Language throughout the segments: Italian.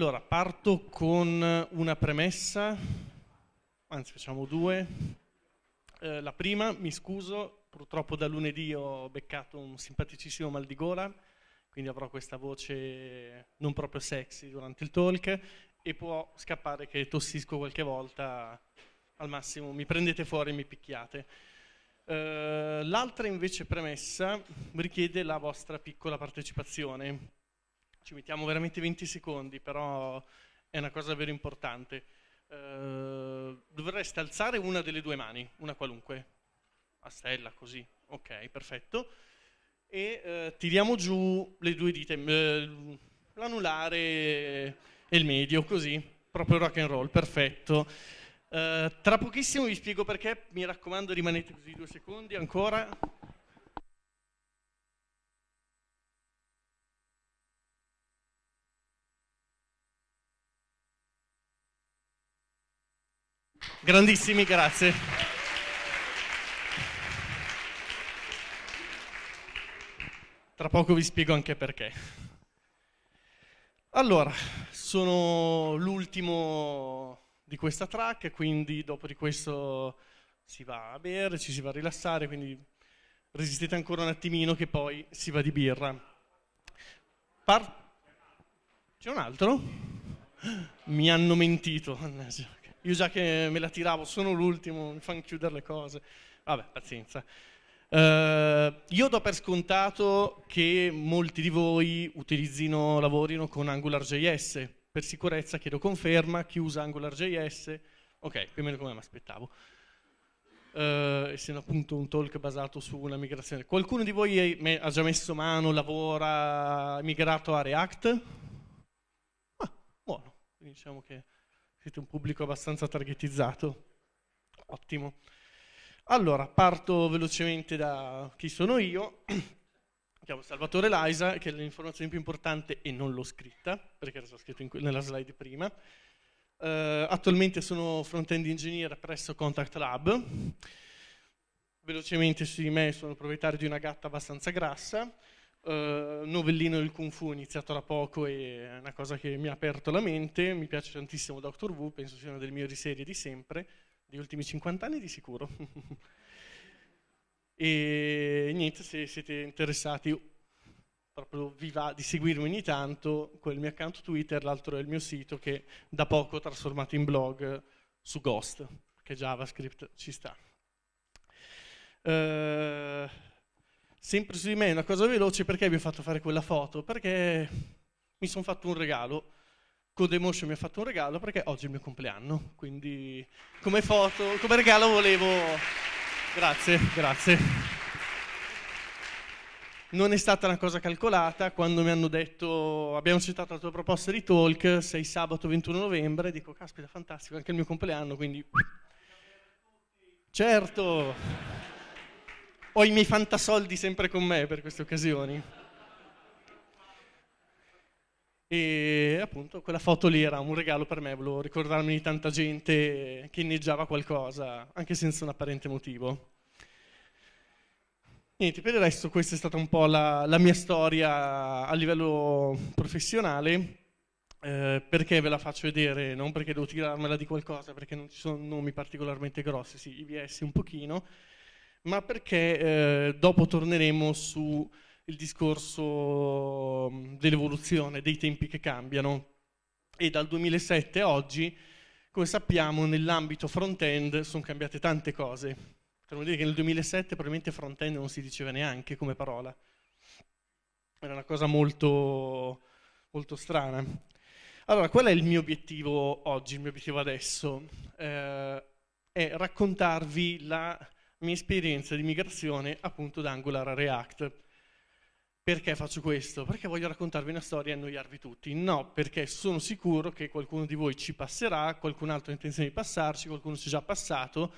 Allora, parto con eh, una premessa, anzi facciamo due. Eh, la prima, mi scuso, purtroppo da lunedì ho beccato un simpaticissimo mal di gola, quindi avrò questa voce non proprio sexy durante il talk e può scappare che tossisco qualche volta, al massimo mi prendete fuori e mi picchiate. Eh, l'altra invece premessa richiede la vostra piccola partecipazione ci mettiamo veramente 20 secondi, però è una cosa davvero importante. Uh, dovreste alzare una delle due mani, una qualunque, a stella così, ok, perfetto, e uh, tiriamo giù le due dita, uh, l'anulare e il medio, così, proprio rock and roll, perfetto. tra pochissimo vi spiego perché, mi raccomando rimanete così due secondi ancora. Grandissimi, grazie. Tra poco vi spiego anche perché. Allora, sono l'ultimo di questa track, quindi dopo di questo si va a bere, ci si va a rilassare, quindi resistete ancora un attimino che poi si va di birra. Par- C'è un altro? Mi hanno mentito, mannaggia io già che me la tiravo, sono l'ultimo, mi fanno chiudere le cose. Vabbè, pazienza. Uh, io do per scontato che molti di voi utilizzino, lavorino con AngularJS. Per sicurezza chiedo conferma, chi usa AngularJS? Ok, più o meno come mi aspettavo. Uh, eh, essendo appunto un talk basato su una migrazione. Qualcuno di voi è, ha già messo mano, lavora, ha migrato a React? Ah, buono, diciamo che siete un pubblico abbastanza targetizzato. Ottimo. Allora, parto velocemente da chi sono io. Mi chiamo Salvatore Laisa, che è l'informazione più importante e non l'ho scritta, perché era già scritto in, nella slide prima. Uh, attualmente sono front-end engineer presso Contact Lab. Velocemente su di me sono proprietario di una gatta abbastanza grassa Uh, novellino del Kung Fu, iniziato da poco e è una cosa che mi ha aperto la mente, mi piace tantissimo Doctor Who, penso sia una delle migliori serie di sempre, degli ultimi 50 anni di sicuro. e niente, se siete interessati proprio vi va di seguirmi ogni tanto, quel mio account Twitter, l'altro è il mio sito che da poco ho trasformato in blog su Ghost, che JavaScript ci sta. Uh, sempre su di me, una cosa veloce, perché vi ho fatto fare quella foto? Perché mi sono fatto un regalo. Code Emotion mi ha fatto un regalo perché oggi è il mio compleanno, quindi come foto, come regalo volevo... Grazie, grazie. Non è stata una cosa calcolata, quando mi hanno detto abbiamo accettato la tua proposta di talk, sei sabato 21 novembre, dico caspita fantastico, anche il mio compleanno, quindi... Certo! ho i miei fantasoldi sempre con me per queste occasioni. E appunto quella foto lì era un regalo per me, volevo ricordarmi di tanta gente che inneggiava qualcosa, anche senza un apparente motivo. Niente, per il resto questa è stata un po' la, la mia storia a livello professionale, eh, perché ve la faccio vedere, non perché devo tirarmela di qualcosa, perché non ci sono nomi particolarmente grossi, sì, IBS un pochino, ma perché eh, dopo torneremo sul discorso mm, dell'evoluzione, dei tempi che cambiano. E dal 2007 a oggi, come sappiamo, nell'ambito front-end sono cambiate tante cose. Per dire che nel 2007 probabilmente front-end non si diceva neanche come parola. Era una cosa molto, molto strana. Allora, qual è il mio obiettivo oggi, il mio obiettivo adesso? Eh, è raccontarvi la mia esperienza di migrazione appunto da Angular a React. Perché faccio questo? Perché voglio raccontarvi una storia e annoiarvi tutti. No, perché sono sicuro che qualcuno di voi ci passerà, qualcun altro ha intenzione di passarci, qualcuno si è già passato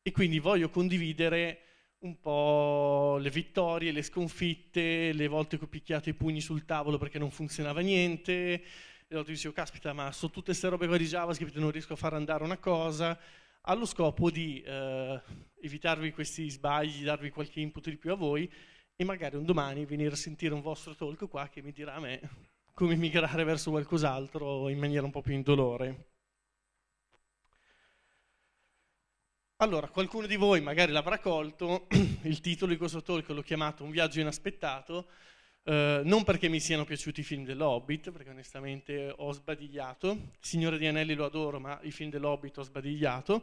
e quindi voglio condividere un po' le vittorie, le sconfitte, le volte che ho picchiato i pugni sul tavolo perché non funzionava niente, le volte che dicevo, caspita, ma su tutte queste robe qua di JavaScript non riesco a far andare una cosa, allo scopo di eh, evitarvi questi sbagli, darvi qualche input di più a voi e magari un domani venire a sentire un vostro talk qua che mi dirà a me come migrare verso qualcos'altro in maniera un po' più indolore. Allora, qualcuno di voi magari l'avrà colto, il titolo di questo talk l'ho chiamato Un viaggio inaspettato, eh, non perché mi siano piaciuti i film dell'Hobbit, perché onestamente ho sbadigliato, Signore di Anelli lo adoro, ma i film dell'Hobbit ho sbadigliato, uh,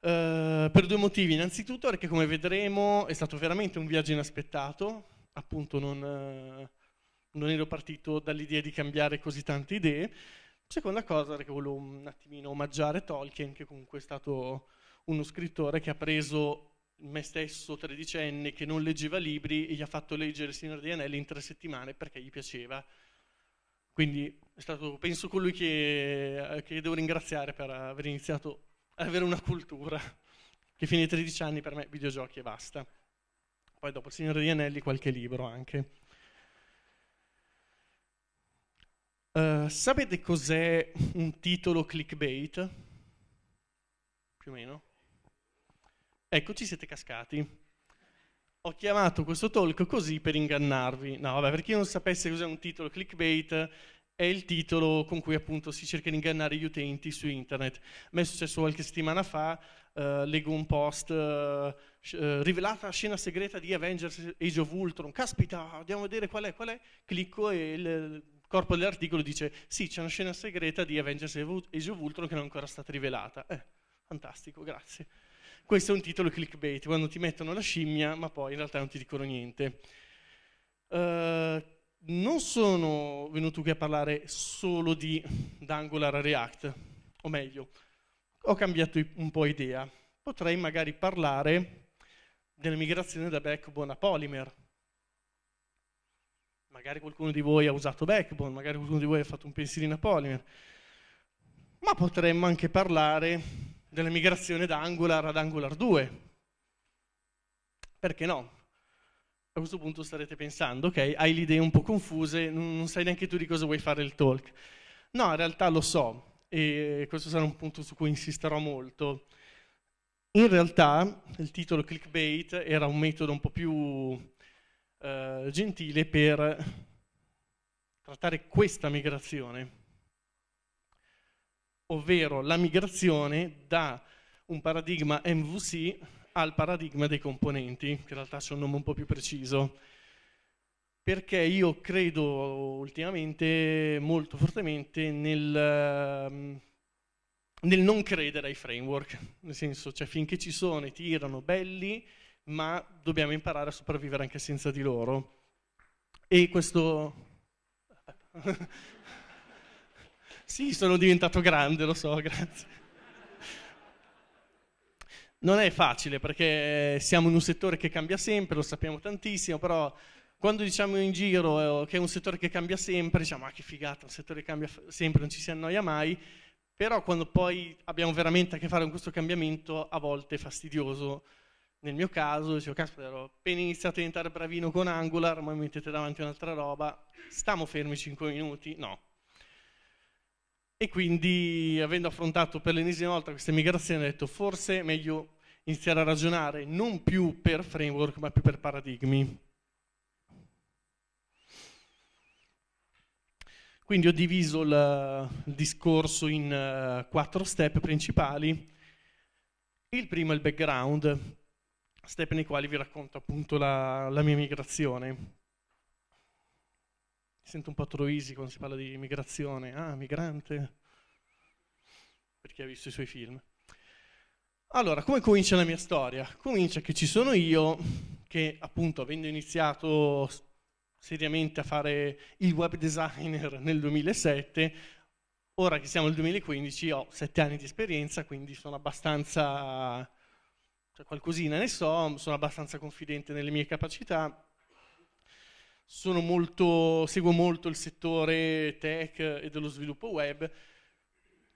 per due motivi. Innanzitutto perché come vedremo è stato veramente un viaggio inaspettato, appunto non, uh, non ero partito dall'idea di cambiare così tante idee. Seconda cosa perché volevo un attimino omaggiare Tolkien, che comunque è stato uno scrittore che ha preso me stesso tredicenne che non leggeva libri e gli ha fatto leggere il Signore degli Anelli in tre settimane perché gli piaceva. Quindi è stato, penso, colui che, che devo ringraziare per aver iniziato ad avere una cultura che fine ai 13 anni per me videogiochi e basta. Poi dopo il Signore degli Anelli qualche libro anche. Uh, sapete cos'è un titolo clickbait? Più o meno? Eccoci, siete cascati. Ho chiamato questo talk così per ingannarvi. No, vabbè, per chi non sapesse cos'è un titolo clickbait, è il titolo con cui appunto si cerca di ingannare gli utenti su internet. A me è successo qualche settimana fa, eh, leggo un post, eh, eh rivelata scena segreta di Avengers Age of Ultron, caspita, andiamo a vedere qual è, qual è, clicco e il corpo dell'articolo dice sì, c'è una scena segreta di Avengers Age of Ultron che non è ancora stata rivelata. Eh, fantastico, grazie. Questo è un titolo clickbait, quando ti mettono la scimmia ma poi in realtà non ti dicono niente. Uh, non sono venuto qui a parlare solo di Angular React, o meglio, ho cambiato un po' idea. Potrei magari parlare della migrazione da Backbone a Polymer. Magari qualcuno di voi ha usato Backbone, magari qualcuno di voi ha fatto un pensierino a Polymer. Ma potremmo anche parlare della migrazione da Angular ad Angular 2. Perché no? A questo punto starete pensando, ok, hai le idee un po' confuse, non sai neanche tu di cosa vuoi fare il talk. No, in realtà lo so, e questo sarà un punto su cui insisterò molto. In realtà il titolo clickbait era un metodo un po' più eh, gentile per trattare questa migrazione ovvero la migrazione da un paradigma MVC al paradigma dei componenti, che in realtà c'è un nome un po' più preciso, perché io credo ultimamente molto fortemente nel, ehm, nel non credere ai framework, nel senso, cioè finché ci sono e tirano belli, ma dobbiamo imparare a sopravvivere anche senza di loro. E questo... Sì, sono diventato grande, lo so, grazie. Non è facile perché eh, siamo in un settore che cambia sempre, lo sappiamo tantissimo, però quando diciamo in giro eh, che è un settore che cambia sempre, diciamo ah che figata, un settore che cambia sempre, non ci si annoia mai, però quando poi abbiamo veramente a che fare con questo cambiamento a volte è fastidioso. Nel mio caso dicevo, caspita, ero appena iniziato a diventare bravino con Angular, ma mi mettete davanti un'altra roba, stiamo fermi 5 minuti? No, e quindi, avendo affrontato per l'ennesima volta questa migrazione ho detto forse è meglio iniziare a ragionare non più per framework, ma più per paradigmi. Quindi ho diviso il, discorso in eh, quattro step principali. Il primo è il background, step nei quali vi racconto appunto la, la mia migrazione. Mi sento un po' Troisi quando si parla di migrazione. ah, migrante, per chi ha visto i suoi film. Allora, come comincia la mia storia? Comincia che ci sono io che appunto avendo iniziato seriamente a fare il web designer nel 2007, ora che siamo nel 2015 ho sette anni di esperienza, quindi sono abbastanza, cioè qualcosina ne so, sono abbastanza confidente nelle mie capacità molto, seguo molto il settore tech e dello sviluppo web,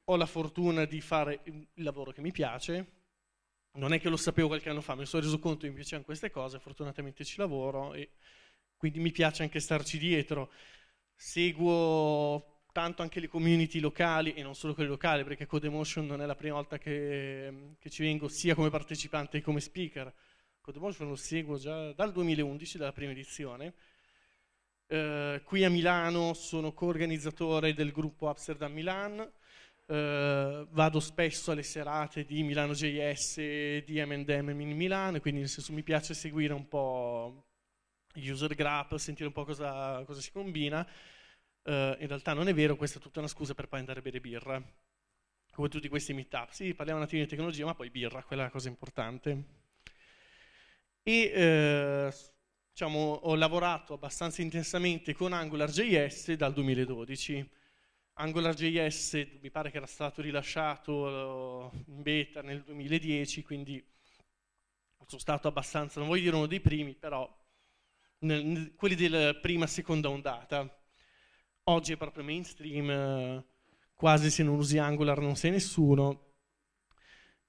ho la fortuna di fare il lavoro che mi piace, non è che lo sapevo qualche anno fa, mi sono reso conto che mi piacevano queste cose, fortunatamente ci lavoro e quindi mi piace anche starci dietro. Seguo tanto anche le community locali e non solo quelle locali, perché Codemotion non è la prima volta che, che ci vengo sia come partecipante che come speaker. Codemotion lo seguo già dal 2011, dalla prima edizione, eh, qui a Milano sono coorganizzatore del gruppo Amsterdam Milan, eh, vado spesso alle serate di Milano JS di M&M in Milano, quindi nel senso mi piace seguire un po' gli user graph, sentire un po' cosa, cosa si combina. Eh, in realtà non è vero, questa è tutta una scusa per poi andare a bere birra, come tutti questi meetup. Sì, parliamo un attimo di tecnologia, ma poi birra, quella è la cosa importante. E eh, diciamo, ho lavorato abbastanza intensamente con AngularJS dal 2012. AngularJS mi pare che era stato rilasciato eh, in beta nel 2010, quindi sono stato abbastanza, non voglio dire uno dei primi, però nel, quelli della prima e seconda ondata. Oggi è proprio mainstream, eh, quasi se non usi Angular non sei nessuno,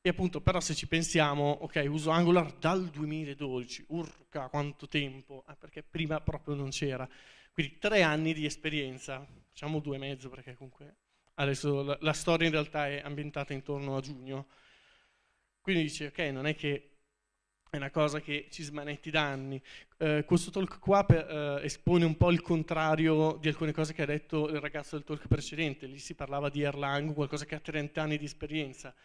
e appunto, però se ci pensiamo, ok, uso Angular dal 2012, urca quanto tempo, ah, perché prima proprio non c'era. Quindi tre anni di esperienza, facciamo due e mezzo perché comunque adesso la, la storia in realtà è ambientata intorno a giugno. Quindi dice, ok, non è che è una cosa che ci smanetti da anni. Eh, questo talk qua per, eh, espone un po' il contrario di alcune cose che ha detto il ragazzo del talk precedente, lì si parlava di Erlang, qualcosa che ha 30 anni di esperienza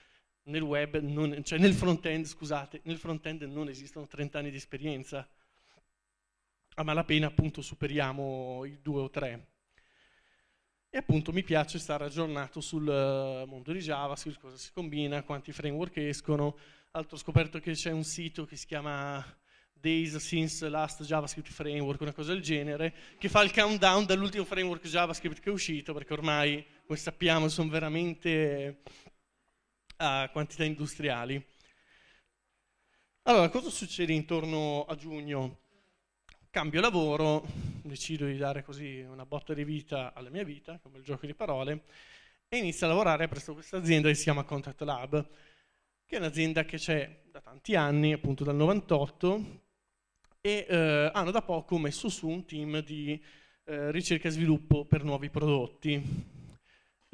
nel web, non, cioè nel front-end, scusate, nel front-end non esistono 30 anni di esperienza, a malapena appunto superiamo i due o tre. E appunto mi piace stare aggiornato sul eh, mondo di Java, su cosa si combina, quanti framework escono. Altro ho scoperto che c'è un sito che si chiama Days Since Last JavaScript Framework, una cosa del genere, che fa il countdown dall'ultimo framework JavaScript che è uscito, perché ormai, come sappiamo, sono veramente a quantità industriali. Allora, cosa succede intorno a giugno? Cambio lavoro, decido di dare così una botta di vita alla mia vita, come il gioco di parole, e inizio a lavorare presso questa azienda che si chiama Contact Lab, che è un'azienda che c'è da tanti anni, appunto dal 98, e eh, hanno da poco messo su un team di eh, ricerca e sviluppo per nuovi prodotti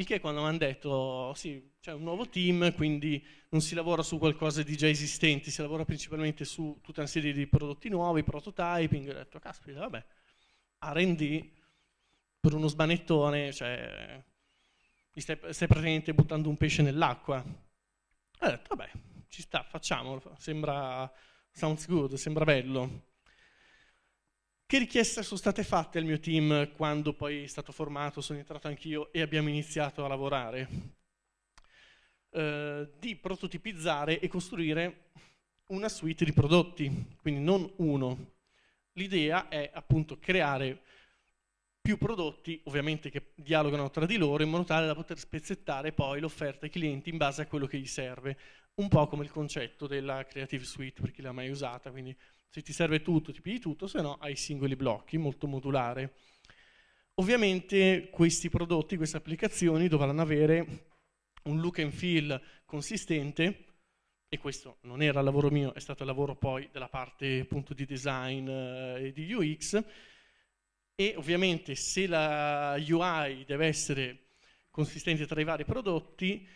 il che quando mi hanno detto, sì, c'è un nuovo team, quindi non si lavora su qualcosa di già esistente, si lavora principalmente su tutta una serie di prodotti nuovi, prototyping, ho detto, caspita, vabbè, R&D per uno sbanettone, cioè, stai, stai praticamente buttando un pesce nell'acqua. Ho detto, vabbè, ci sta, facciamolo, sembra, sounds good, sembra bello. Che richieste sono state fatte al mio team quando poi è stato formato, sono entrato anch'io e abbiamo iniziato a lavorare? Eh, di prototipizzare e costruire una suite di prodotti, quindi non uno. L'idea è appunto creare più prodotti, ovviamente che dialogano tra di loro, in modo tale da poter spezzettare poi l'offerta ai clienti in base a quello che gli serve un po' come il concetto della Creative Suite per chi l'ha mai usata, quindi se ti serve tutto ti pigli tutto, se no hai singoli blocchi, molto modulare. Ovviamente questi prodotti, queste applicazioni dovranno avere un look and feel consistente e questo non era lavoro mio, è stato lavoro poi della parte appunto di design eh, e di UX e ovviamente se la UI deve essere consistente tra i vari prodotti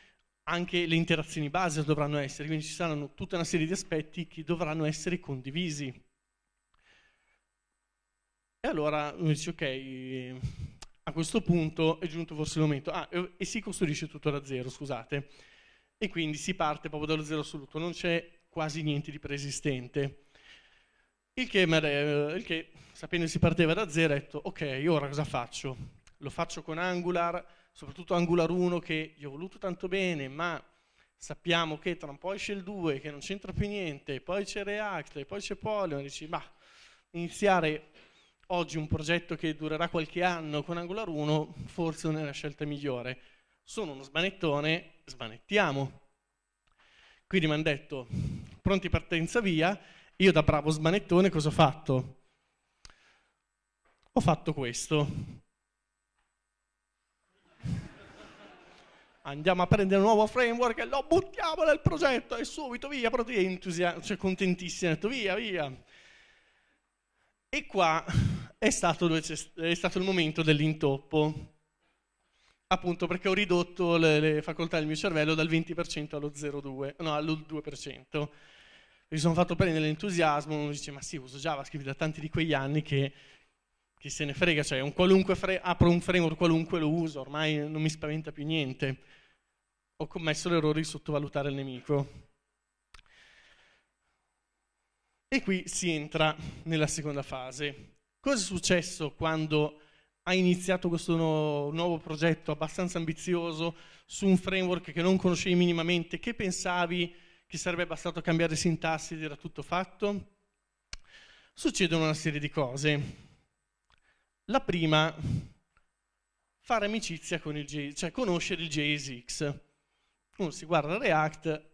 anche le interazioni base dovranno essere, quindi ci saranno tutta una serie di aspetti che dovranno essere condivisi. E allora uno dice, ok, a questo punto è giunto forse il momento, ah, e si costruisce tutto da zero, scusate, e quindi si parte proprio dallo zero assoluto, non c'è quasi niente di preesistente. Il che, il che sapendo che si parteva da zero, ha detto, ok, ora cosa faccio? Lo faccio con Angular, soprattutto Angular 1 che gli ho voluto tanto bene, ma sappiamo che tra un po' esce il 2 che non c'entra più niente, poi c'è React, poi c'è Polyon, dici ma iniziare oggi un progetto che durerà qualche anno con Angular 1 forse non è la scelta migliore. Sono uno sbanettone, sbanettiamo. Quindi mi hanno detto, pronti partenza via, io da bravo sbanettone cosa ho fatto? Ho fatto questo. andiamo a prendere un nuovo framework e lo buttiamo nel progetto e subito via, proprio entusiasta, cioè contentissimo, detto via, via. E qua è stato, è stato il momento dell'intoppo, appunto perché ho ridotto le, le, facoltà del mio cervello dal 20% allo 0,2, no, allo 2%. Mi sono fatto prendere l'entusiasmo, uno dice ma sì, uso JavaScript da tanti di quegli anni che chi se ne frega, cioè un fre- apro un framework qualunque, lo uso, ormai non mi spaventa più niente. Ho commesso l'errore di sottovalutare il nemico. E qui si entra nella seconda fase. Cosa è successo quando hai iniziato questo nuovo, nuovo progetto abbastanza ambizioso su un framework che non conoscevi minimamente, che pensavi che sarebbe bastato cambiare sintassi ed era tutto fatto? Succedono una serie di cose. La prima, fare amicizia con il JSX, cioè conoscere il JSX. Uno si guarda React,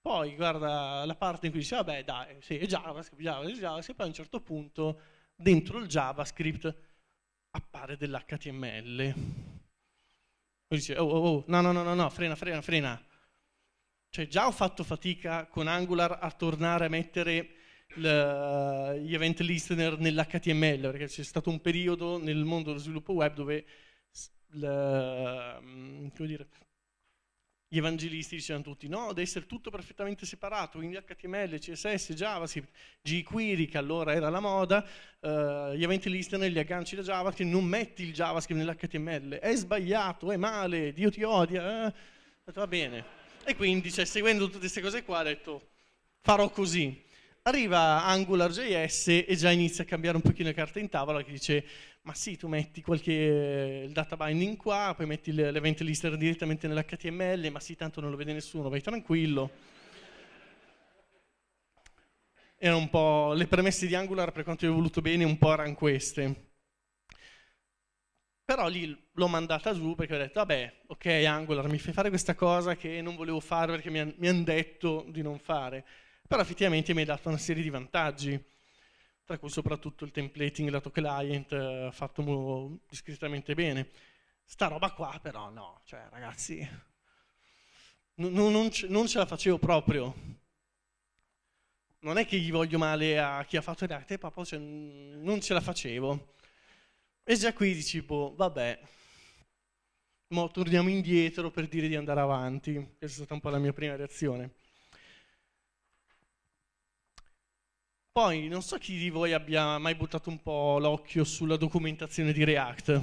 poi guarda la parte in cui dice, vabbè dai, sì, è JavaScript, JavaScript, JavaScript, poi a un certo punto dentro il JavaScript appare dell'HTML. Poi dice, oh, oh, oh, no, no, no, no, frena, frena, frena. Cioè già ho fatto fatica con Angular a tornare a mettere gli event listener nell'HTML, perché c'è stato un periodo nel mondo dello sviluppo web dove la, mm, dire, gli evangelisti dicevano tutti no, deve essere tutto perfettamente separato, quindi HTML, CSS, JavaScript, jQuery che allora era la moda, eh, gli event listener li agganci da JavaScript, non metti il JavaScript nell'HTML, è sbagliato, è male, Dio ti odia, eh. va bene. E quindi, cioè, seguendo tutte queste cose qua, ho detto farò così arriva AngularJS e già inizia a cambiare un pochino le carte in tavola che dice ma sì, tu metti qualche eh, il data binding qua, poi metti l'event listener direttamente nell'HTML, ma sì, tanto non lo vede nessuno, vai tranquillo. Erano un po' le premesse di Angular per quanto io ho voluto bene, un po' erano queste. Però lì l'ho mandata giù perché ho detto, vabbè, ok Angular mi fai fare questa cosa che non volevo fare perché mi hanno han detto di non fare però effettivamente mi ha dato una serie di vantaggi, tra cui soprattutto il templating lato client eh, fatto discretamente bene. Sta roba qua però no, cioè ragazzi, non, non, non ce la facevo proprio. Non è che gli voglio male a chi ha fatto React, proprio cioè, non ce la facevo. E già qui dici, boh, vabbè, mo torniamo indietro per dire di andare avanti. Questa è stata un po' la mia prima reazione. Poi non so chi di voi abbia mai buttato un po' l'occhio sulla documentazione di React.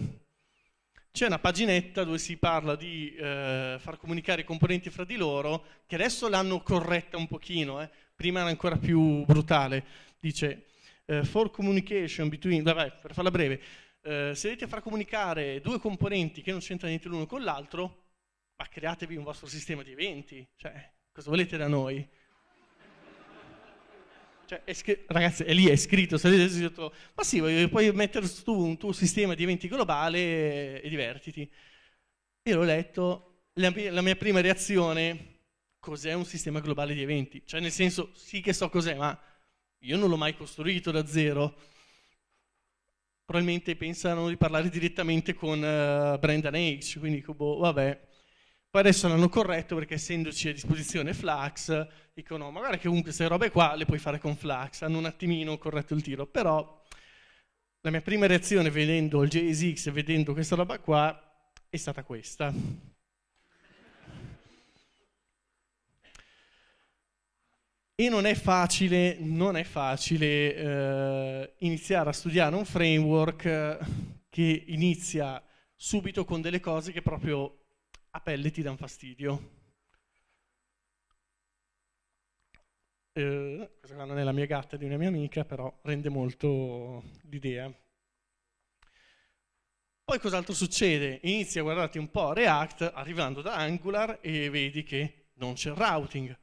C'è una paginetta dove si parla di eh, far comunicare i componenti fra di loro, che adesso l'hanno corretta un pochino, eh. prima era ancora più brutale. Dice, eh, for communication between, vabbè, per farla breve, eh, se dovete far comunicare due componenti che non c'entrano niente l'uno con l'altro, ma createvi un vostro sistema di eventi, cioè cosa volete da noi? Cioè, è scr- ragazzi, è lì, è scritto, se salite sotto, ma sì, puoi mettere su un tuo sistema di eventi globale e, divertiti. Io l'ho letto, la, la mia prima reazione, cos'è un sistema globale di eventi? Cioè, nel senso, sì che so cos'è, ma io non l'ho mai costruito da zero. Probabilmente pensano di parlare direttamente con uh, eh, Brendan H, quindi boh, vabbè, poi adesso l'hanno corretto perché essendoci a disposizione Flux, dicono magari che comunque queste robe qua le puoi fare con Flux, hanno un attimino corretto il tiro, però la mia prima reazione vedendo il JSX e vedendo questa roba qua è stata questa. E non è facile, non è facile eh, iniziare a studiare un framework che inizia subito con delle cose che proprio a pelle ti danno fastidio. Eh, questa qua non è la mia gatta, è di una mia amica, però rende molto l'idea. Poi cos'altro succede? Inizi a guardarti un po' React arrivando da Angular e vedi che non c'è il routing,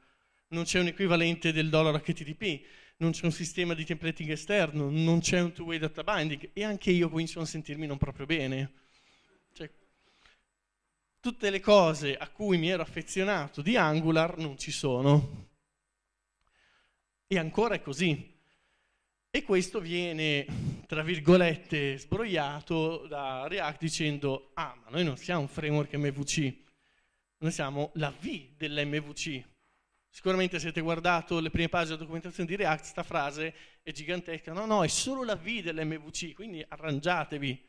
non c'è un equivalente del dollaro HTTP, non c'è un sistema di templating esterno, non c'è un two-way data binding e anche io comincio a sentirmi non proprio bene tutte le cose a cui mi ero affezionato di Angular non ci sono. E ancora è così. E questo viene, tra virgolette, sbrogliato da React dicendo, ah, ma noi non siamo un framework MVC, noi siamo la V dell'MVC. Sicuramente se avete guardato le prime pagine della documentazione di React, questa frase è gigantesca, no, no, è solo la V dell'MVC, quindi arrangiatevi.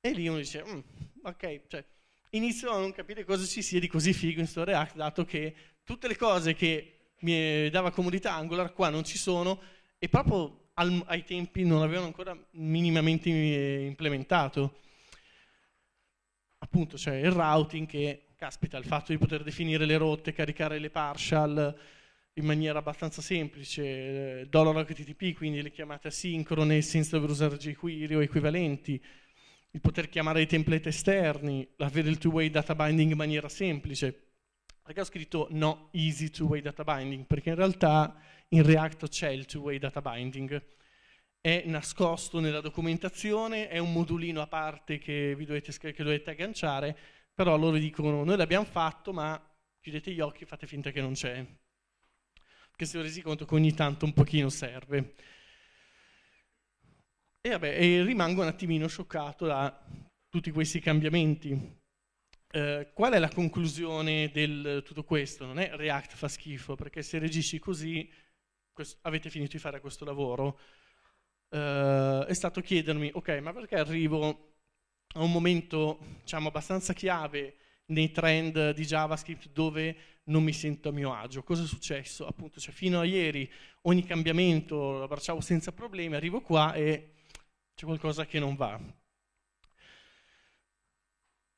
E lì uno dice, mm, ok, cioè, inizio a non capire cosa ci sia di così figo in sto React, dato che tutte le cose che mi dava comodità Angular qua non ci sono e proprio al, ai tempi non avevano ancora minimamente eh, implementato. Appunto, cioè il routing che, caspita, il fatto di poter definire le rotte, caricare le partial in maniera abbastanza semplice, eh, dollar HTTP, quindi le chiamate asincrone senza dover usare jQuery o equivalenti, il poter chiamare i template esterni, avere il two-way data binding in maniera semplice. Perché ho scritto no easy two-way data binding? Perché in realtà in React c'è il two-way data binding. È nascosto nella documentazione, è un modulino a parte che, dovete, che dovete agganciare, però loro dicono noi l'abbiamo fatto ma chiudete gli occhi e fate finta che non c'è. Perché si sono resi conto che ogni tanto un pochino serve. E, vabbè, e rimango un attimino scioccato da tutti questi cambiamenti. Eh, qual è la conclusione del eh, tutto questo? Non è React fa schifo, perché se regisci così questo, avete finito di fare questo lavoro. Eh, è stato chiedermi, ok, ma perché arrivo a un momento diciamo, abbastanza chiave nei trend di JavaScript dove non mi sento a mio agio. Cosa è successo? Appunto, cioè, fino a ieri ogni cambiamento lo abbracciavo senza problemi, arrivo qua e c'è qualcosa che non va.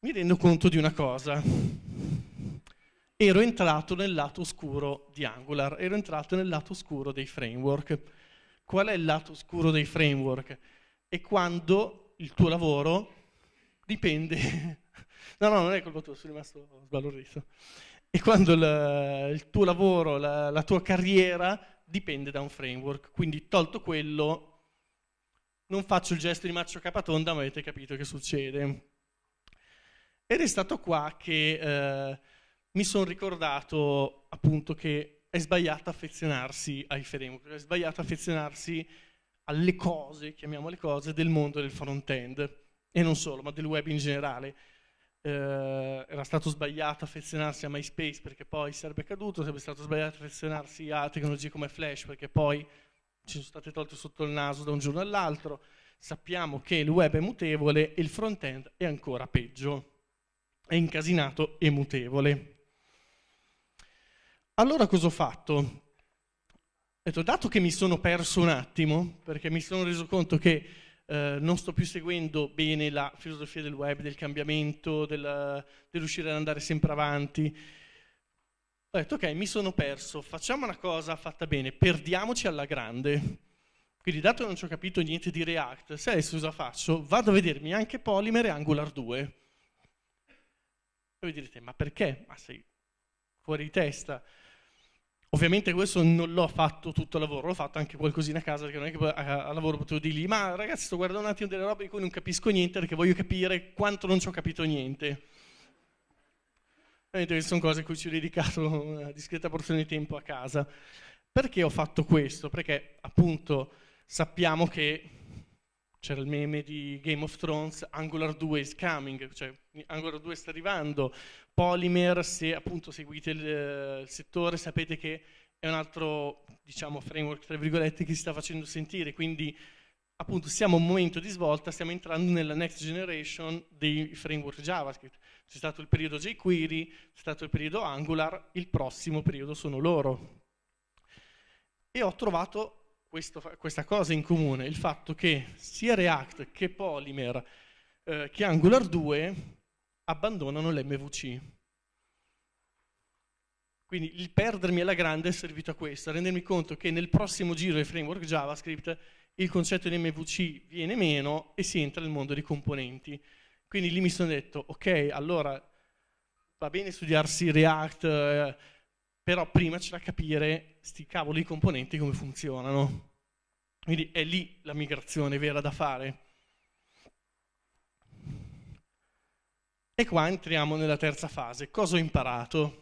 Mi rendo conto di una cosa. Ero entrato nel lato oscuro di Angular, ero entrato nel lato oscuro dei framework. Qual è il lato oscuro dei framework? È quando il tuo lavoro dipende... no, no, non è colpa tua, sono rimasto sbalordito. È quando il, il tuo lavoro, la, la tua carriera dipende da un framework. Quindi tolto quello, non faccio il gesto di Maccio Capatonda, ma avete capito che succede. Ed è stato qua che eh, mi sono ricordato appunto che è sbagliato affezionarsi ai framework, è sbagliato affezionarsi alle cose, chiamiamole cose, del mondo del front-end e non solo, ma del web in generale. Eh, era stato sbagliato affezionarsi a MySpace perché poi sarebbe caduto, sarebbe stato sbagliato affezionarsi a tecnologie come Flash perché poi ci sono state tolte sotto il naso da un giorno all'altro, sappiamo che il web è mutevole e il front-end è ancora peggio, è incasinato e mutevole. Allora cosa ho fatto? Ho detto, dato che mi sono perso un attimo, perché mi sono reso conto che eh, non sto più seguendo bene la filosofia del web, del cambiamento, del, riuscire ad andare sempre avanti, ho detto ok, mi sono perso, facciamo una cosa fatta bene, perdiamoci alla grande. Quindi dato che non ci ho capito niente di React, sai adesso cosa faccio? Vado a vedermi anche Polymer e Angular 2. E voi direte, ma perché? Ma sei fuori di testa. Ovviamente questo non l'ho fatto tutto il lavoro, l'ho fatto anche qualcosina a casa, perché non è che a, lavoro potevo dirgli, ma ragazzi sto guardando un attimo delle robe di cui non capisco niente, perché voglio capire quanto non ci ho capito niente. Ovviamente sono cose a cui ci ho dedicato una discreta porzione di tempo a casa. Perché ho fatto questo? Perché appunto sappiamo che c'era il meme di Game of Thrones, Angular 2 is coming, cioè Angular 2 sta arrivando, Polymer, se appunto seguite il, il settore sapete che è un altro diciamo, framework tra virgolette che si sta facendo sentire, quindi appunto siamo a un momento di svolta, stiamo entrando nella next generation dei framework JavaScript. C'è stato il periodo jQuery, c'è stato il periodo Angular, il prossimo periodo sono loro. E ho trovato questo, questa cosa in comune, il fatto che sia React che Polymer eh, che Angular 2 abbandonano l'MVC. Quindi il perdermi alla grande è servito a questo, a rendermi conto che nel prossimo giro del framework JavaScript il concetto di MVC viene meno e si entra nel mondo dei componenti. Quindi lì mi sono detto, ok, allora va bene studiarsi React, eh, però prima c'è da capire sti cavoli di componenti come funzionano. Quindi è lì la migrazione vera da fare. E qua entriamo nella terza fase. Cosa ho imparato?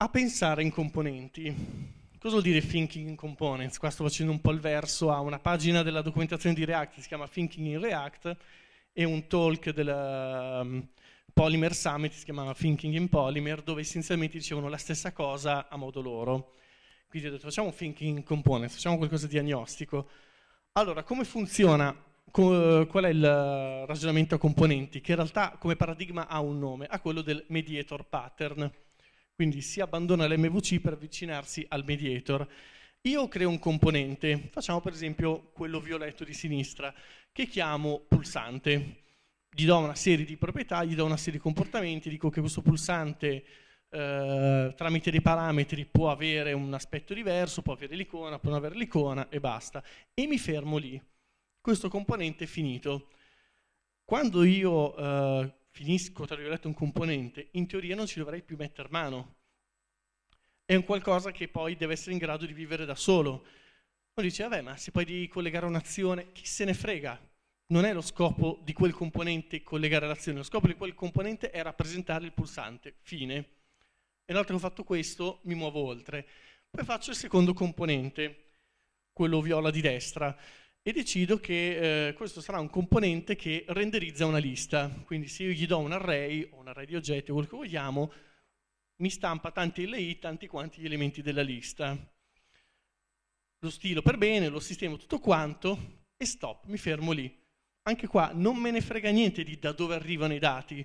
a pensare in componenti. Cosa vuol dire thinking in components? Qua sto facendo un po' il verso a una pagina della documentazione di React che si chiama Thinking in React e un talk del um, Polymer Summit che si chiamava Thinking in Polymer dove essenzialmente dicevano la stessa cosa a modo loro. Quindi ho detto facciamo thinking in components, facciamo qualcosa di agnostico. Allora, come funziona? Qual è il ragionamento a componenti? Che in realtà come paradigma ha un nome, ha quello del mediator pattern quindi si abbandona l'MVC per avvicinarsi al mediator. Io creo un componente, facciamo per esempio quello violetto di sinistra, che chiamo pulsante. Gli do una serie di proprietà, gli do una serie di comportamenti, dico che questo pulsante eh, tramite dei parametri può avere un aspetto diverso, può avere l'icona, può non avere l'icona e basta. E mi fermo lì. Questo componente è finito. Quando io eh, finisco, tra virgolette, un componente, in teoria non ci dovrei più mettere mano. È un qualcosa che poi deve essere in grado di vivere da solo. Uno dice, vabbè, ma se poi di collegare un'azione, chi se ne frega? Non è lo scopo di quel componente collegare l'azione, lo scopo di quel componente è rappresentare il pulsante, fine. E una volta che ho fatto questo, mi muovo oltre. Poi faccio il secondo componente, quello viola di destra e decido che eh, questo sarà un componente che renderizza una lista. Quindi se io gli do un array o un array di oggetti o quello che vogliamo, mi stampa tanti LI, tanti quanti gli elementi della lista. Lo stilo per bene, lo sistemo tutto quanto e stop, mi fermo lì. Anche qua non me ne frega niente di da dove arrivano i dati.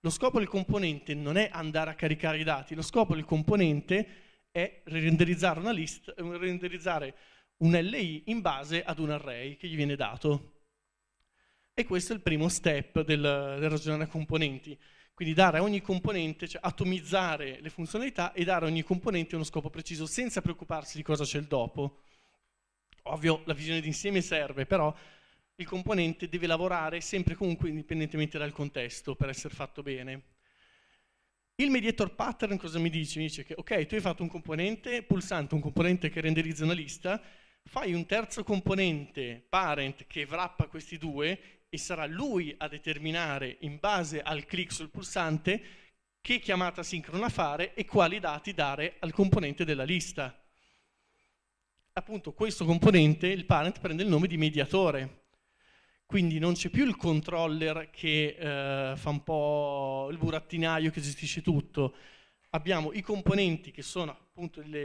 Lo scopo del componente non è andare a caricare i dati, lo scopo del componente è renderizzare una lista, eh, renderizzare un LI in base ad un array che gli viene dato. E questo è il primo step del, del ragionare a componenti. Quindi dare a ogni componente, cioè atomizzare le funzionalità e dare a ogni componente uno scopo preciso senza preoccuparsi di cosa c'è il dopo. Ovvio, la visione d'insieme serve, però il componente deve lavorare sempre e comunque indipendentemente dal contesto per essere fatto bene. Il mediator pattern cosa mi dice? Mi dice che ok, tu hai fatto un componente pulsante, un componente che renderizza una lista, fai un terzo componente, parent, che wrappa questi due e sarà lui a determinare in base al clic sul pulsante che chiamata sincrona fare e quali dati dare al componente della lista. Appunto questo componente, il parent, prende il nome di mediatore. Quindi non c'è più il controller che eh, fa un po' il burattinaio che gestisce tutto, abbiamo i componenti che sono appunto le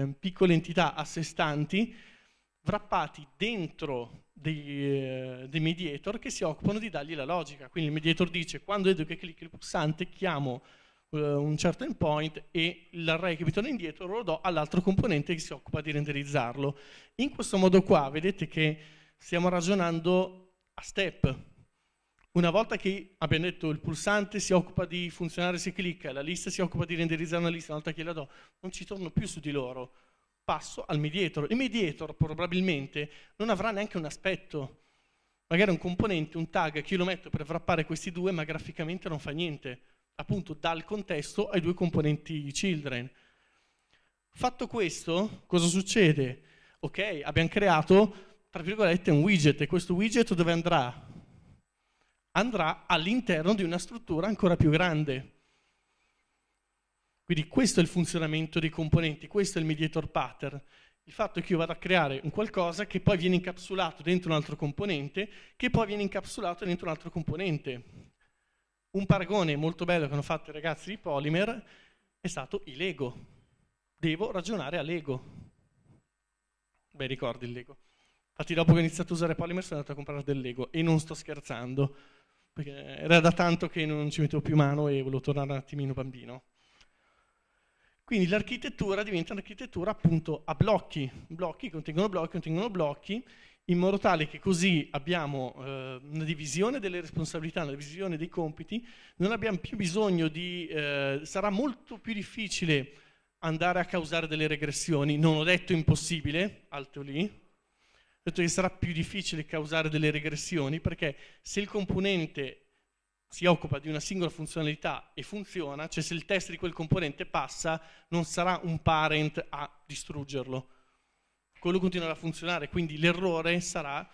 eh, piccole entità a sé stanti wrappati dentro dei, eh, dei, mediator che si occupano di dargli la logica. Quindi il mediator dice quando vedo che clicca il pulsante chiamo uh, un certo endpoint e l'array che mi torna indietro lo do all'altro componente che si occupa di renderizzarlo. In questo modo qua vedete che stiamo ragionando a step. Una volta che abbiamo detto il pulsante si occupa di funzionare se clicca, la lista si occupa di renderizzare una lista una volta che la do, non ci torno più su di loro, passo al mediator. Il mediator probabilmente non avrà neanche un aspetto, magari un componente, un tag che io lo metto per wrappare questi due, ma graficamente non fa niente. Appunto, dal contesto ai due componenti children. Fatto questo, cosa succede? Ok, abbiamo creato, tra virgolette, un widget e questo widget dove andrà? Andrà all'interno di una struttura ancora più grande. Quindi questo è il funzionamento dei componenti, questo è il mediator pattern. Il fatto è che io vado a creare un qualcosa che poi viene incapsulato dentro un altro componente, che poi viene incapsulato dentro un altro componente. Un paragone molto bello che hanno fatto i ragazzi di Polymer è stato il Lego. Devo ragionare a Lego. Beh, ricordi il Lego. Infatti dopo che ho iniziato a usare Polymer sono andato a comprare del Lego e non sto scherzando, perché era da tanto che non ci mettevo più mano e volevo tornare un attimino bambino. Quindi l'architettura diventa un'architettura appunto a blocchi, blocchi contengono blocchi, contengono blocchi, in modo tale che così abbiamo eh, una divisione delle responsabilità, una divisione dei compiti, non abbiamo più bisogno di, eh, sarà molto più difficile andare a causare delle regressioni, non ho detto impossibile, alto lì, ho detto che sarà più difficile causare delle regressioni perché se il componente si occupa di una singola funzionalità e funziona, cioè se il test di quel componente passa, non sarà un parent a distruggerlo. Quello continuerà a funzionare, quindi l'errore sarà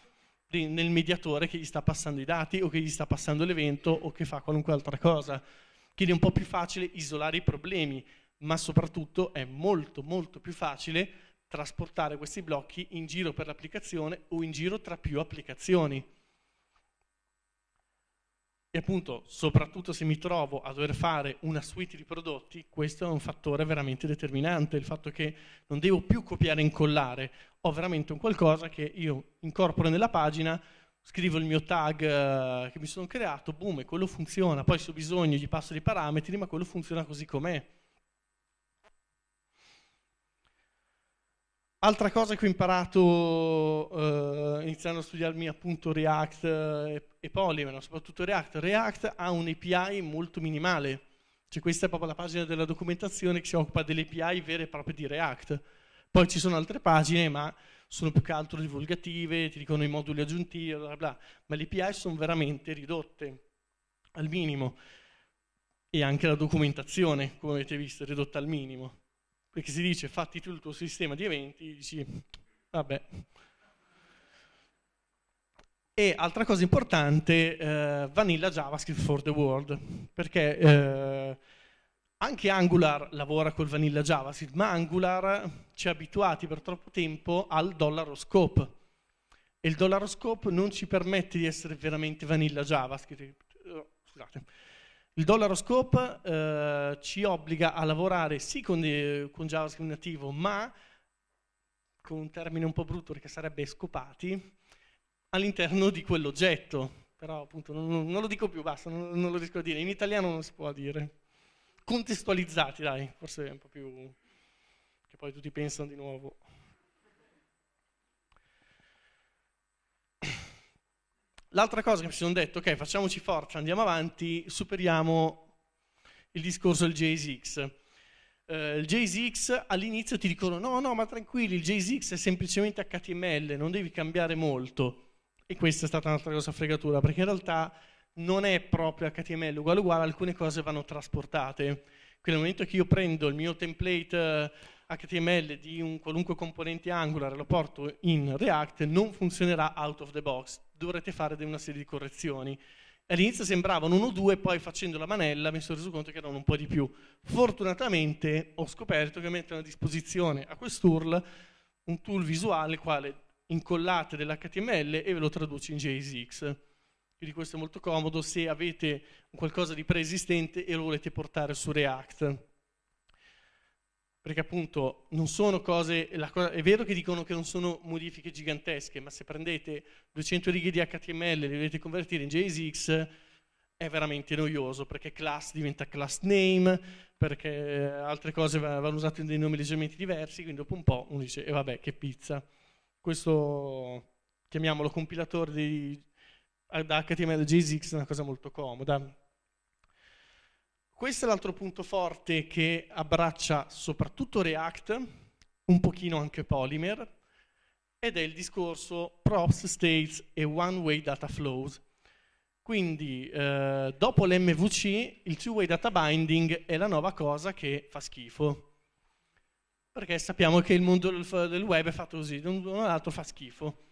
nel mediatore che gli sta passando i dati o che gli sta passando l'evento o che fa qualunque altra cosa. Quindi è un po' più facile isolare i problemi, ma soprattutto è molto molto più facile trasportare questi blocchi in giro per l'applicazione o in giro tra più applicazioni. E appunto, soprattutto se mi trovo a dover fare una suite di prodotti, questo è un fattore veramente determinante, il fatto che non devo più copiare e incollare, ho veramente un qualcosa che io incorporo nella pagina, scrivo il mio tag eh, che mi sono creato, boom, e quello funziona, poi se ho bisogno gli passo dei parametri, ma quello funziona così com'è. Altra cosa che ho imparato eh, iniziando a studiarmi appunto React eh, e, Polymer, soprattutto React, React ha un API molto minimale, cioè questa è proprio la pagina della documentazione che si occupa delle API vere e proprie di React. Poi ci sono altre pagine, ma sono più che altro divulgative, ti dicono i moduli aggiuntivi, bla bla, ma le API sono veramente ridotte al minimo e anche la documentazione, come avete visto, è ridotta al minimo. Perché si dice fatti tu il tuo sistema di eventi, dici vabbè. E altra cosa importante, eh, Vanilla JavaScript for the world, perché eh, anche Angular lavora col Vanilla JavaScript, ma Angular ci ha abituati per troppo tempo al dollaro scope. E il dollaro scope non ci permette di essere veramente Vanilla JavaScript. Eh, scusate il Dollaroscope eh, ci obbliga a lavorare sì con, con, JavaScript nativo, ma con un termine un po' brutto perché sarebbe scopati all'interno di quell'oggetto. Però appunto non, non lo dico più, basta, non, non, lo riesco a dire. In italiano non si può dire. Contestualizzati, dai, forse è un po' più... che poi tutti pensano di nuovo. L'altra cosa che mi sono detto, ok, facciamoci forza, andiamo avanti, superiamo il discorso del JSX. Eh, il JSX all'inizio ti dicono no, no, ma tranquilli, il JSX è semplicemente HTML, non devi cambiare molto. E questa è stata un'altra grossa fregatura, perché in realtà non è proprio HTML uguale uguale, alcune cose vanno trasportate. Quindi nel momento che io prendo il mio template HTML eh, di un qualunque componente Angular e lo porto in React, non funzionerà out of the box, dovrete fare una serie di correzioni. All'inizio sembravano uno o due, poi facendo la manella mi sono reso conto che erano un po' di più. Fortunatamente ho scoperto che mettono a disposizione a quest'URL un tool visuale quale incollate dell'HTML e ve lo traduce in JSX. Quindi questo è molto comodo se avete qualcosa di preesistente e lo volete portare su React perché appunto non sono cose, cosa, è vero che dicono che non sono modifiche gigantesche, ma se prendete 200 righe di HTML e le dovete convertire in JSX, è veramente noioso perché class diventa class name, perché eh, altre cose vanno usate in dei nomi leggermente diversi, quindi dopo un po' uno dice, e eh vabbè, che pizza. Questo, chiamiamolo compilatore di, da HTML JSX, è una cosa molto comoda. Questo è l'altro punto forte che abbraccia soprattutto React, un pochino anche Polymer, ed è il discorso props, states e one-way data flows. Quindi eh, dopo l'MVC il two-way data binding è la nuova cosa che fa schifo, perché sappiamo che il mondo del web è fatto così, da un lato all'altro fa schifo.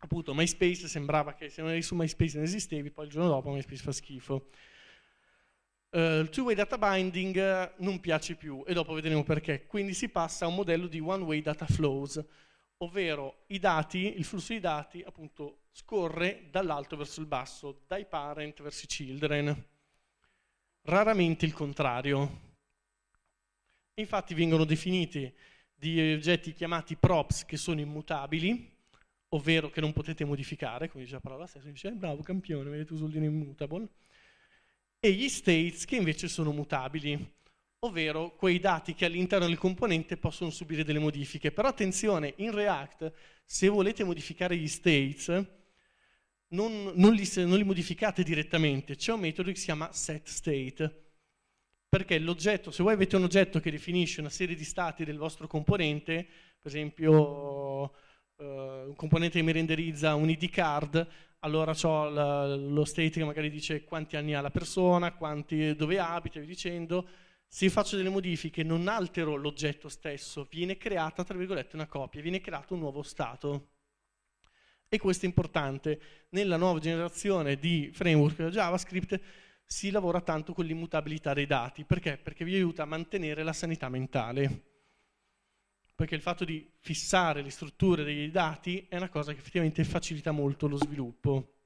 Appunto MySpace sembrava che se non eri su MySpace non esistevi, poi il giorno dopo MySpace fa schifo. Eh, il two-way data binding eh, non piace più e dopo vedremo perché. Quindi si passa a un modello di one-way data flows, ovvero i dati, il flusso di dati appunto scorre dall'alto verso il basso, dai parent verso i children. Raramente il contrario. Infatti vengono definiti di oggetti chiamati props che sono immutabili, ovvero che non potete modificare, come dice la parola stessa, dice eh, bravo campione, avete usato il dire immutable, e gli states che invece sono mutabili, ovvero quei dati che all'interno del componente possono subire delle modifiche. Però attenzione, in React, se volete modificare gli states, non, non, li, non li modificate direttamente, c'è un metodo che si chiama setState, perché l'oggetto, se voi avete un oggetto che definisce una serie di stati del vostro componente, per esempio Uh, un componente che mi renderizza un ID card, allora ho lo state che magari dice quanti anni ha la persona, quanti, dove abita e via dicendo. Se faccio delle modifiche non altero l'oggetto stesso, viene creata tra virgolette una copia, viene creato un nuovo stato. E questo è importante. Nella nuova generazione di framework JavaScript si lavora tanto con l'immutabilità dei dati. Perché? Perché vi aiuta a mantenere la sanità mentale perché il fatto di fissare le strutture dei dati è una cosa che effettivamente facilita molto lo sviluppo.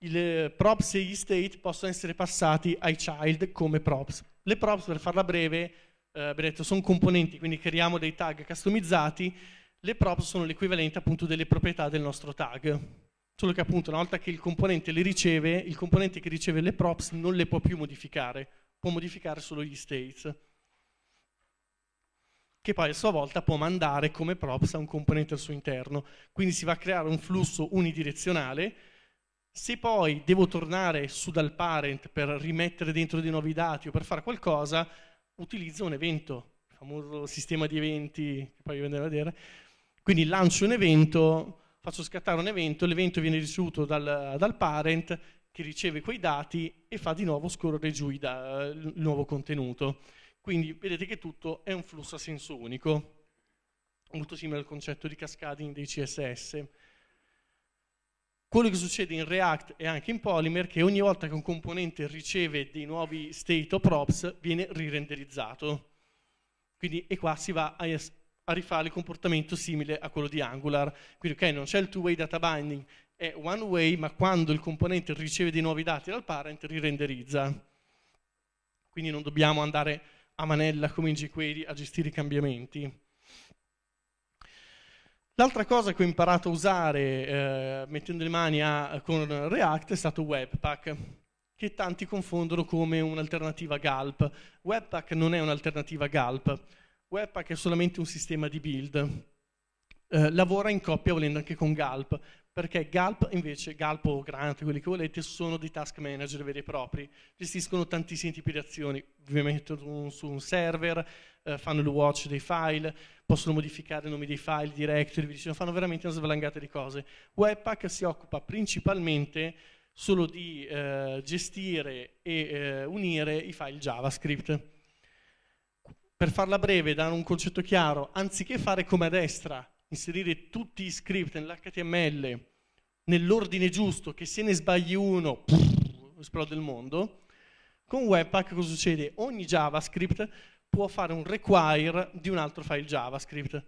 I eh, props e gli state possono essere passati ai child come props. Le props, per farla breve, eh, sono componenti, quindi creiamo dei tag customizzati. Le props sono l'equivalente appunto delle proprietà del nostro tag. Solo che appunto una volta che il componente le riceve, il componente che riceve le props non le può più modificare, può modificare solo gli states che poi a sua volta può mandare come props a un componente al suo interno. Quindi si va a creare un flusso unidirezionale. Se poi devo tornare su dal parent per rimettere dentro dei nuovi dati o per fare qualcosa, utilizzo un evento, il famoso sistema di eventi che poi vi andremo a vedere. Quindi lancio un evento, faccio scattare un evento, l'evento viene ricevuto dal, dal parent che riceve quei dati e fa di nuovo scorrere giù da, il nuovo contenuto. Quindi vedete che tutto è un flusso a senso unico, molto simile al concetto di cascading dei CSS. Quello che succede in React e anche in Polymer è che ogni volta che un componente riceve dei nuovi state o props viene rirenderizzato. Quindi, e qua si va a, a rifare il comportamento simile a quello di Angular. Quindi ok, non c'è il two-way data binding, è one way, ma quando il componente riceve dei nuovi dati dal parent rirenderizza. Quindi non dobbiamo andare a manella come in jQuery a gestire i cambiamenti. L'altra cosa che ho imparato a usare eh, mettendo le mani a, con React è stato Webpack, che tanti confondono come un'alternativa a Galp. Webpack non è un'alternativa a Galp, Webpack è solamente un sistema di build. Eh, lavora in coppia volendo anche con Galp, perché Galp invece, Galp o Grant, quelli che volete, sono dei task manager veri e propri, gestiscono tantissimi tipi di azioni, vi mettono su un server, eh, fanno il watch dei file, possono modificare i nomi dei file, directory, vi dicono, fanno veramente una svalangata di cose. Webpack si occupa principalmente solo di eh, gestire e eh, unire i file JavaScript. Per farla breve, dare un concetto chiaro, anziché fare come a destra, inserire tutti i script nell'HTML nell'ordine giusto, che se ne sbagli uno esplode il mondo, con Webpack cosa succede? Ogni JavaScript può fare un require di un altro file JavaScript.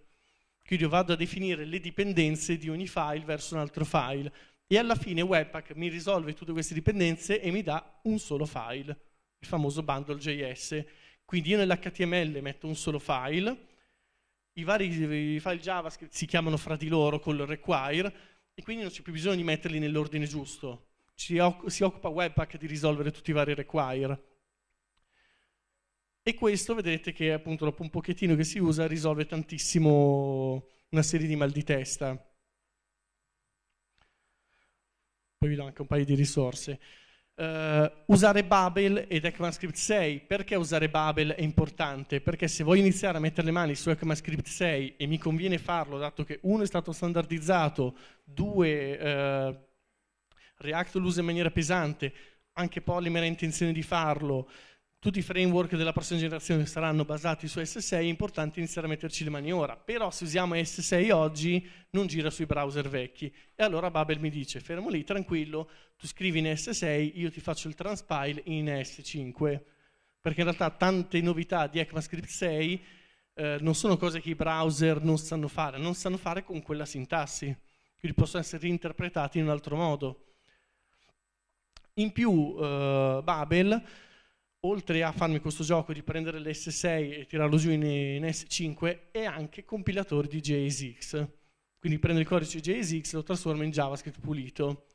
Quindi io vado a definire le dipendenze di ogni file verso un altro file e alla fine Webpack mi risolve tutte queste dipendenze e mi dà un solo file, il famoso bundle.js. Quindi io nell'HTML metto un solo file, i vari file JavaScript si chiamano fra di loro col require e quindi non c'è più bisogno di metterli nell'ordine giusto. Ci, si occupa Webpack di risolvere tutti i vari require. E questo vedrete che appunto dopo un pochettino che si usa risolve tantissimo una serie di mal di testa. Poi vi do anche un paio di risorse. Uh, usare Babel ed ECMAScript 6. Perché usare Babel è importante? Perché se vuoi iniziare a mettere le mani su ECMAScript 6 e mi conviene farlo, dato che uno è stato standardizzato, due uh, React lo usa in maniera pesante, anche Polymer ha intenzione di farlo, tutti i framework della prossima generazione saranno basati su S6, è importante iniziare a metterci le mani ora. Però se usiamo S6 oggi non gira sui browser vecchi. E allora Babel mi dice, fermo lì, tranquillo, tu scrivi in S6, io ti faccio il transpile in S5. Perché in realtà tante novità di ECMAScript 6 eh, non sono cose che i browser non sanno fare, non sanno fare con quella sintassi. Quindi possono essere reinterpretati in un altro modo. In più eh, Babel oltre a farmi questo gioco di prendere l'S6 e tirarlo giù in, in S5, è anche compilatore di JSX. Quindi prende il codice JSX e lo trasforma in JavaScript pulito.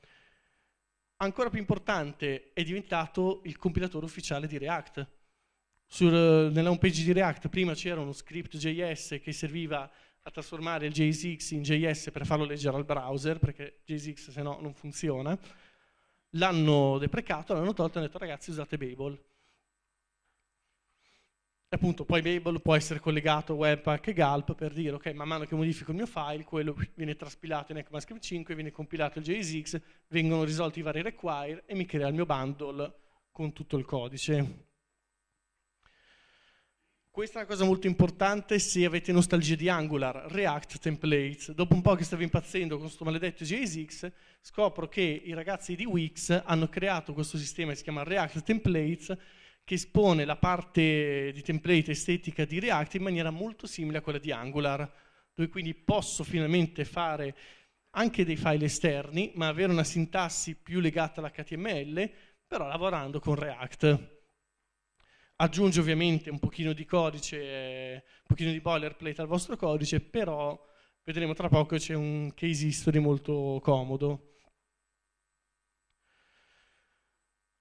Ancora più importante è diventato il compilatore ufficiale di React. Sul, nella homepage di React prima c'era uno script JS che serviva a trasformare il JSX in JS per farlo leggere al browser, perché JSX se no non funziona. L'hanno deprecato, l'hanno tolto e hanno detto ragazzi usate Babel appunto poi Babel può essere collegato a Webpack e Galp per dire ok man mano che modifico il mio file quello viene traspilato in ECMAScript 5 viene compilato il JSX vengono risolti i vari require e mi crea il mio bundle con tutto il codice questa è una cosa molto importante se avete nostalgia di Angular, React Templates. Dopo un po' che stavo impazzendo con questo maledetto JSX, scopro che i ragazzi di Wix hanno creato questo sistema che si chiama React Templates, che espone la parte eh, di template estetica di React in maniera molto simile a quella di Angular, dove quindi posso finalmente fare anche dei file esterni, ma avere una sintassi più legata all'HTML, però lavorando con React. Aggiunge ovviamente un pochino di codice, eh, un pochino di boilerplate al vostro codice, però vedremo tra poco c'è un case history molto comodo.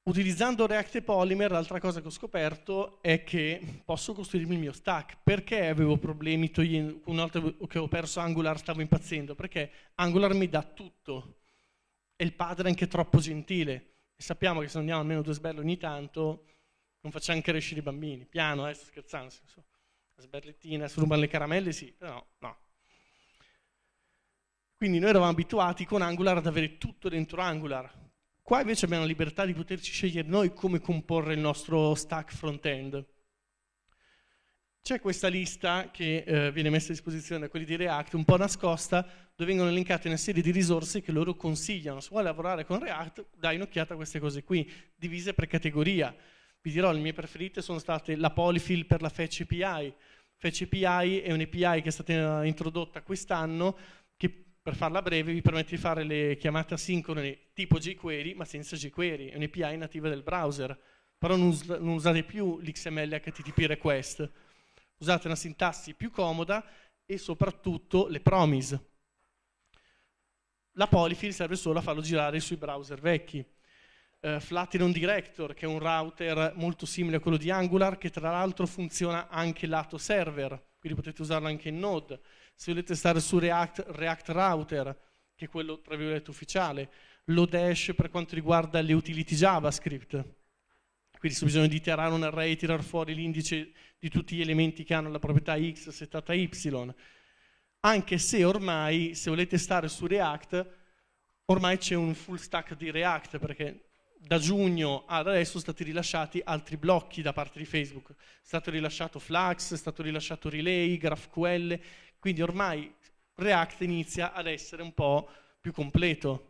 Utilizzando React e Polymer, l'altra cosa che ho scoperto è che posso costruirmi il mio stack. Perché avevo problemi togliendo, una volta che ho perso Angular stavo impazzendo? Perché Angular mi dà tutto. E il padre è anche troppo gentile. E sappiamo che se non diamo almeno due sberle ogni tanto, non facciamo crescere i bambini. Piano, eh, sto scherzando. Senso, la sberlettina, se rubano le caramelle sì, però no. Quindi noi eravamo abituati con Angular ad avere tutto dentro Angular Qua invece abbiamo la libertà di poterci scegliere noi come comporre il nostro stack front-end. C'è questa lista che eh, viene messa a disposizione da quelli di React, un po' nascosta, dove vengono elencate una serie di risorse che loro consigliano. Se vuoi lavorare con React, dai un'occhiata a queste cose qui, divise per categoria. Vi dirò, le mie preferite sono state la Polyfill per la Fetch API. Fetch API è un'API che è stata introdotta quest'anno per farla breve, vi permette di fare le chiamate asincrone tipo jQuery, ma senza jQuery, è un'API nativa del browser. Però non, us non usate più l'XML HTTP request, usate una sintassi più comoda e soprattutto le promise. La polyfill serve solo a farlo girare sui browser vecchi. Uh, eh, Flatiron Director, che è un router molto simile a quello di Angular, che tra l'altro funziona anche lato server quindi potete usarlo anche in Node. Se volete stare su React, React Router, che è quello tra virgolette ufficiale, lo dash per quanto riguarda le utility JavaScript, quindi se bisogna dichiarare un array, tirare fuori l'indice di tutti gli elementi che hanno la proprietà x settata y, anche se ormai, se volete stare su React, ormai c'è un full stack di React, perché da giugno ad adesso sono stati rilasciati altri blocchi da parte di Facebook. È stato rilasciato Flux, è stato rilasciato Relay, GraphQL, quindi ormai React inizia ad essere un po' più completo.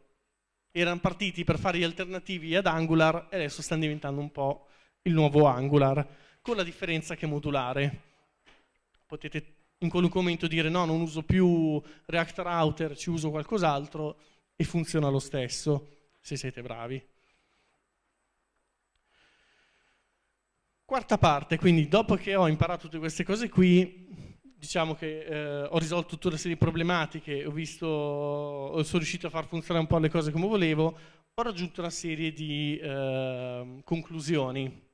Erano partiti per fare gli alternativi ad Angular e adesso stanno diventando un po' il nuovo Angular, con la differenza che è modulare. Potete in qualunque momento dire no, non uso più React Router, ci uso qualcos'altro e funziona lo stesso, se siete bravi. Quarta parte, quindi dopo che ho imparato tutte queste cose qui, diciamo che eh, ho risolto tutta una serie di problematiche, ho visto, eh, sono riuscito a far funzionare un po' le cose come volevo, ho raggiunto una serie di eh, conclusioni.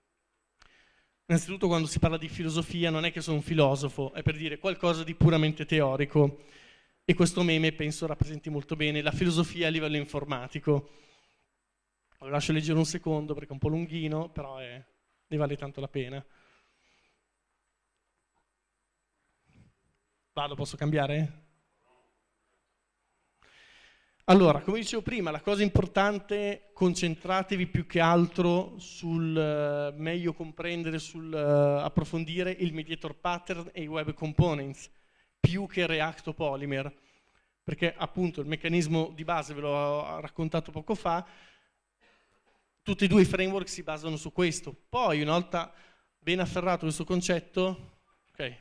Innanzitutto quando si parla di filosofia non è che sono un filosofo, è per dire qualcosa di puramente teorico e questo meme penso rappresenti molto bene la filosofia a livello informatico. Lo lascio leggere un secondo perché è un po' lunghino, però è ne vale tanto la pena. Vado, posso cambiare? Allora, come dicevo prima, la cosa importante, concentratevi più che altro sul uh, meglio comprendere, sul uh, approfondire il mediator pattern e i web components, più che React o Polymer, perché appunto il meccanismo di base ve l'ho raccontato poco fa, tutti e due i framework si basano su questo. Poi, una volta ben afferrato questo concetto, ok,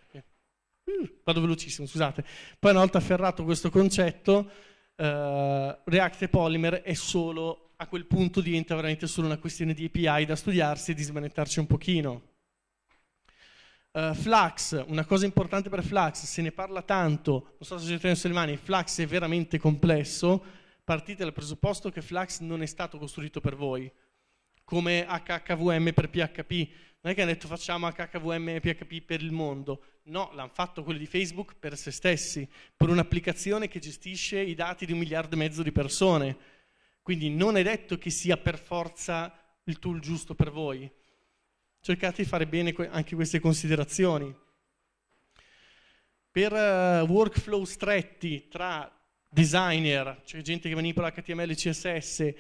uh, vado velocissimo, scusate. Poi, una volta afferrato questo concetto, eh, React e Polymer è solo, a quel punto diventa veramente solo una questione di API da studiarsi e di smanettarci un pochino. Uh, Flux, una cosa importante per Flux, se ne parla tanto, non so se siete nelle mani, Flux è veramente complesso, partite dal presupposto che Flux non è stato costruito per voi, come HHVM per PHP. Non è che hanno detto facciamo HHVM e PHP per il mondo. No, l'hanno fatto quello di Facebook per se stessi, per un'applicazione che gestisce i dati di un miliardo e mezzo di persone. Quindi non è detto che sia per forza il tool giusto per voi. Cercate di fare bene anche queste considerazioni. Per eh, workflow stretti tra designer, cioè gente che manipola HTML e CSS,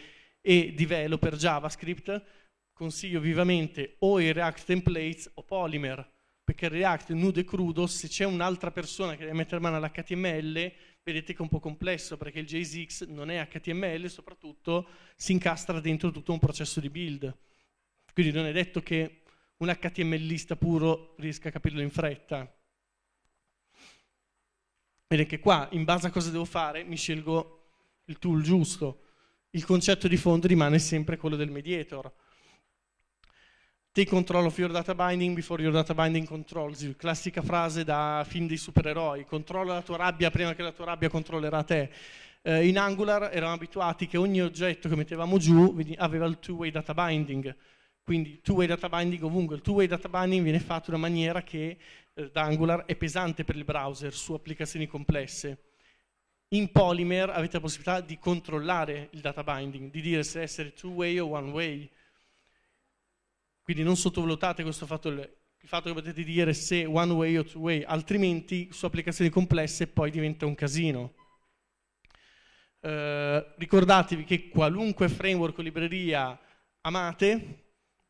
e developer JavaScript, consiglio vivamente o i React Templates o Polymer, perché il React nudo e crudo, se c'è un'altra persona che deve mettere mano all'HTML, vedete che è un po' complesso, perché il JSX non è HTML, soprattutto si incastra dentro tutto un processo di build. Quindi non è detto che un HTMLista puro riesca a capirlo in fretta. Vedete che qua, in base a cosa devo fare, mi scelgo il tool giusto il concetto di fondo rimane sempre quello del mediator. Take control of your data binding before your data binding controls you. Classica frase da film dei supereroi. Controlla la tua rabbia prima che la tua rabbia controllerà te. Eh, in Angular eravamo abituati che ogni oggetto che mettevamo giù aveva il two-way data binding. Quindi two-way data binding ovunque. Il two-way data binding viene fatto in una maniera che eh, da Angular è pesante per il browser su applicazioni complesse in Polymer avete la possibilità di controllare il data binding, di dire se essere two-way o one-way. Quindi non sottovalutate questo fatto, il fatto che potete dire se one-way o two-way, altrimenti su applicazioni complesse poi diventa un casino. Eh, ricordatevi che qualunque framework o libreria amate,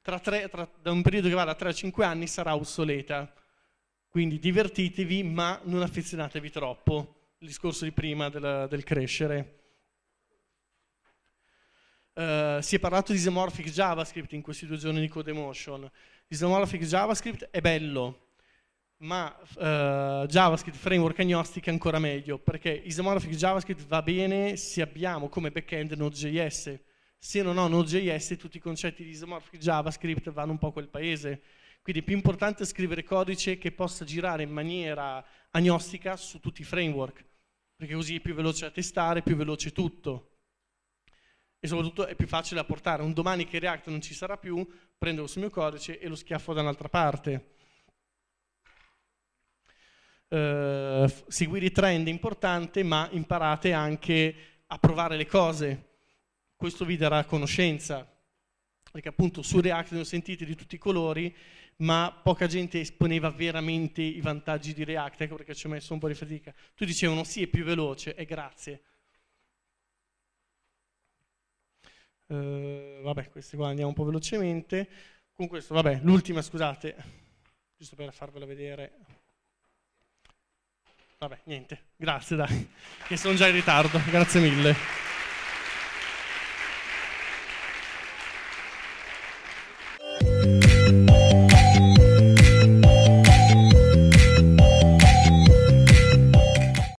tra tre, tra, da un periodo che va da 3 a 5 anni sarà obsoleta. Quindi divertitevi, ma non affezionatevi troppo il discorso di prima del, del crescere. Uh, si è parlato di isomorphic JavaScript in questi due giorni di CodeMotion. Isomorphic JavaScript è bello, ma uh, JavaScript Framework Agnostic è ancora meglio, perché isomorphic JavaScript va bene se abbiamo come backend Node.js. Se non ho Node.js, tutti i concetti di isomorphic JavaScript vanno un po' a quel paese. Quindi è più importante scrivere codice che possa girare in maniera agnostica su tutti i framework perché così è più veloce a testare, più veloce tutto e soprattutto è più facile da portare. Un domani che React non ci sarà più, prendo questo mio codice e lo schiaffo da un'altra parte. Uh, seguire i trend è importante, ma imparate anche a provare le cose. Questo vi darà conoscenza, perché appunto su React ne ho sentite di tutti i colori ma poca gente esponeva veramente i vantaggi di React, ecco perché ci ho messo un po' di fatica. Tu dicevano sì, è più veloce, e grazie. Uh, vabbè, questi qua andiamo un po' velocemente. Con questo, vabbè, l'ultima, scusate, giusto per farvela vedere. Vabbè, niente, grazie dai, che sono già in ritardo, grazie mille.